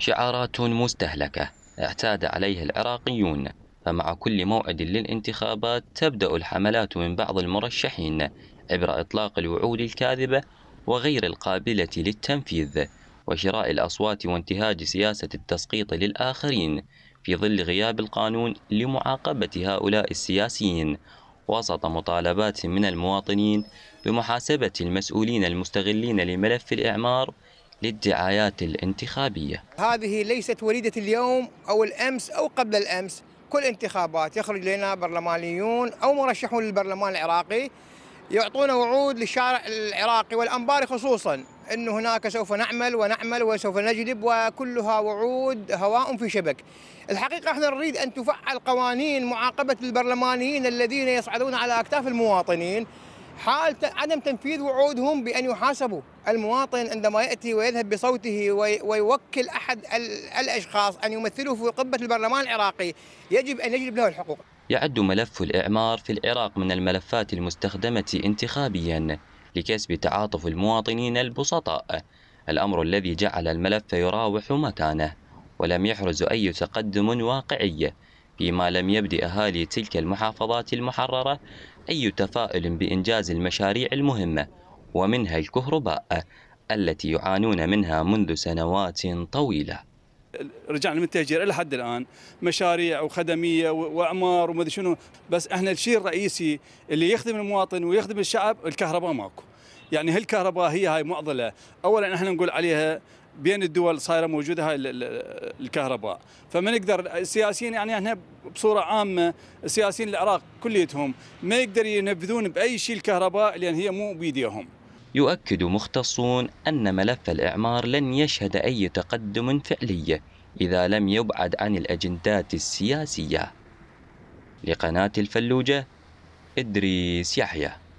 شعارات مستهلكة اعتاد عليها العراقيون فمع كل موعد للانتخابات تبدأ الحملات من بعض المرشحين عبر إطلاق الوعود الكاذبة وغير القابلة للتنفيذ وشراء الأصوات وانتهاج سياسة التسقيط للآخرين في ظل غياب القانون لمعاقبة هؤلاء السياسيين وسط مطالبات من المواطنين بمحاسبة المسؤولين المستغلين لملف الإعمار للدعايات الانتخابية هذه ليست وليدة اليوم أو الأمس أو قبل الأمس كل انتخابات يخرج لنا برلمانيون أو مرشحون للبرلمان العراقي يعطونا وعود للشارع العراقي والأنباري خصوصا أنه هناك سوف نعمل ونعمل وسوف نجلب وكلها وعود هواء في شبك الحقيقة احنا نريد أن تفعل قوانين معاقبة البرلمانيين الذين يصعدون على أكتاف المواطنين حال عدم تنفيذ وعودهم بأن يحاسبوا المواطن عندما يأتي ويذهب بصوته ويوكل أحد الأشخاص أن يمثله في قبة البرلمان العراقي يجب أن يجلب له الحقوق يعد ملف الإعمار في العراق من الملفات المستخدمة انتخابيا لكسب تعاطف المواطنين البسطاء الأمر الذي جعل الملف يراوح مكانه ولم يحرز أي تقدم واقعي فيما لم يبدي أهالي تلك المحافظات المحررة أي تفاؤل بإنجاز المشاريع المهمة ومنها الكهرباء التي يعانون منها منذ سنوات طويله رجعنا من التهجير الى حد الان مشاريع وخدميه واعمار ومدري شنو بس احنا الشيء الرئيسي اللي يخدم المواطن ويخدم الشعب الكهرباء ماكو يعني هالكهرباء هي هاي معضله اولا احنا نقول عليها بين الدول صايره موجوده هاي الكهرباء فما نقدر السياسيين يعني احنا بصوره عامه السياسيين العراق كليتهم ما يقدر ينفذون باي شيء الكهرباء لان هي مو بيديهم يؤكد مختصون ان ملف الاعمار لن يشهد اي تقدم فعلي اذا لم يبعد عن الاجندات السياسيه لقناه الفلوجه ادريس يحيى